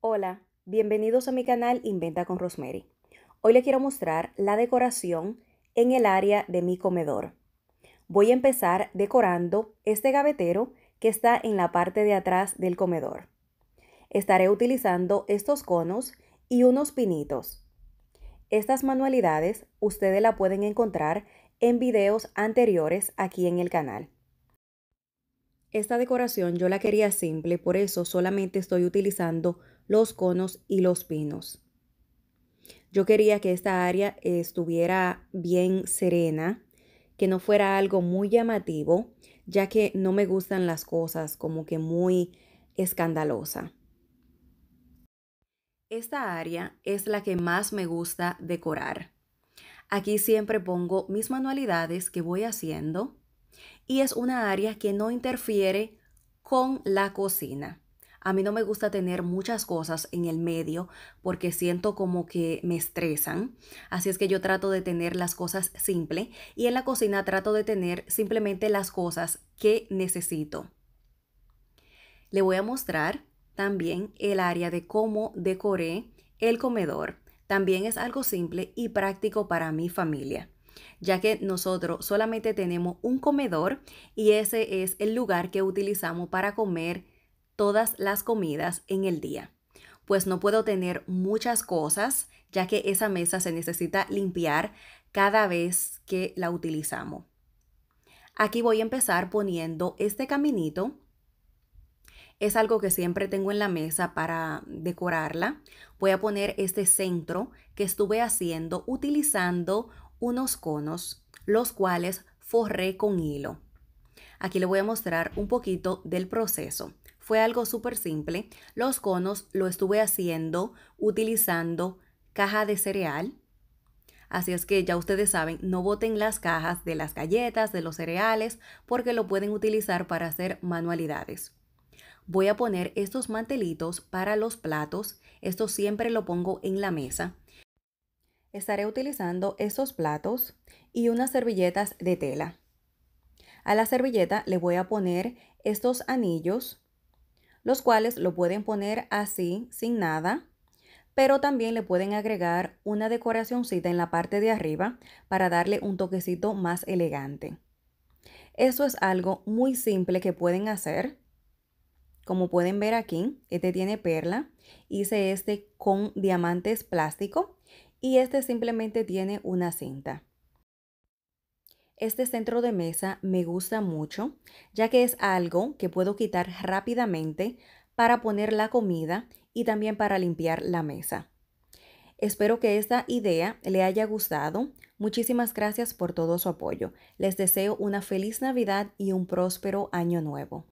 Hola, bienvenidos a mi canal Inventa con Rosemary. Hoy le quiero mostrar la decoración en el área de mi comedor. Voy a empezar decorando este gavetero que está en la parte de atrás del comedor. Estaré utilizando estos conos y unos pinitos. Estas manualidades ustedes la pueden encontrar en videos anteriores aquí en el canal. Esta decoración yo la quería simple, por eso solamente estoy utilizando los conos y los pinos. Yo quería que esta área estuviera bien serena, que no fuera algo muy llamativo, ya que no me gustan las cosas como que muy escandalosa. Esta área es la que más me gusta decorar. Aquí siempre pongo mis manualidades que voy haciendo y es una área que no interfiere con la cocina. A mí no me gusta tener muchas cosas en el medio porque siento como que me estresan. Así es que yo trato de tener las cosas simple y en la cocina trato de tener simplemente las cosas que necesito. Le voy a mostrar también el área de cómo decoré el comedor. También es algo simple y práctico para mi familia ya que nosotros solamente tenemos un comedor y ese es el lugar que utilizamos para comer todas las comidas en el día. Pues no puedo tener muchas cosas, ya que esa mesa se necesita limpiar cada vez que la utilizamos. Aquí voy a empezar poniendo este caminito. Es algo que siempre tengo en la mesa para decorarla. Voy a poner este centro que estuve haciendo utilizando unos conos, los cuales forré con hilo. Aquí le voy a mostrar un poquito del proceso. Fue algo súper simple. Los conos lo estuve haciendo utilizando caja de cereal. Así es que ya ustedes saben, no boten las cajas de las galletas, de los cereales, porque lo pueden utilizar para hacer manualidades. Voy a poner estos mantelitos para los platos. Esto siempre lo pongo en la mesa estaré utilizando esos platos y unas servilletas de tela. A la servilleta le voy a poner estos anillos, los cuales lo pueden poner así, sin nada, pero también le pueden agregar una decoracioncita en la parte de arriba para darle un toquecito más elegante. Eso es algo muy simple que pueden hacer. Como pueden ver aquí, este tiene perla. Hice este con diamantes plástico y este simplemente tiene una cinta. Este centro de mesa me gusta mucho, ya que es algo que puedo quitar rápidamente para poner la comida y también para limpiar la mesa. Espero que esta idea le haya gustado. Muchísimas gracias por todo su apoyo. Les deseo una feliz Navidad y un próspero año nuevo.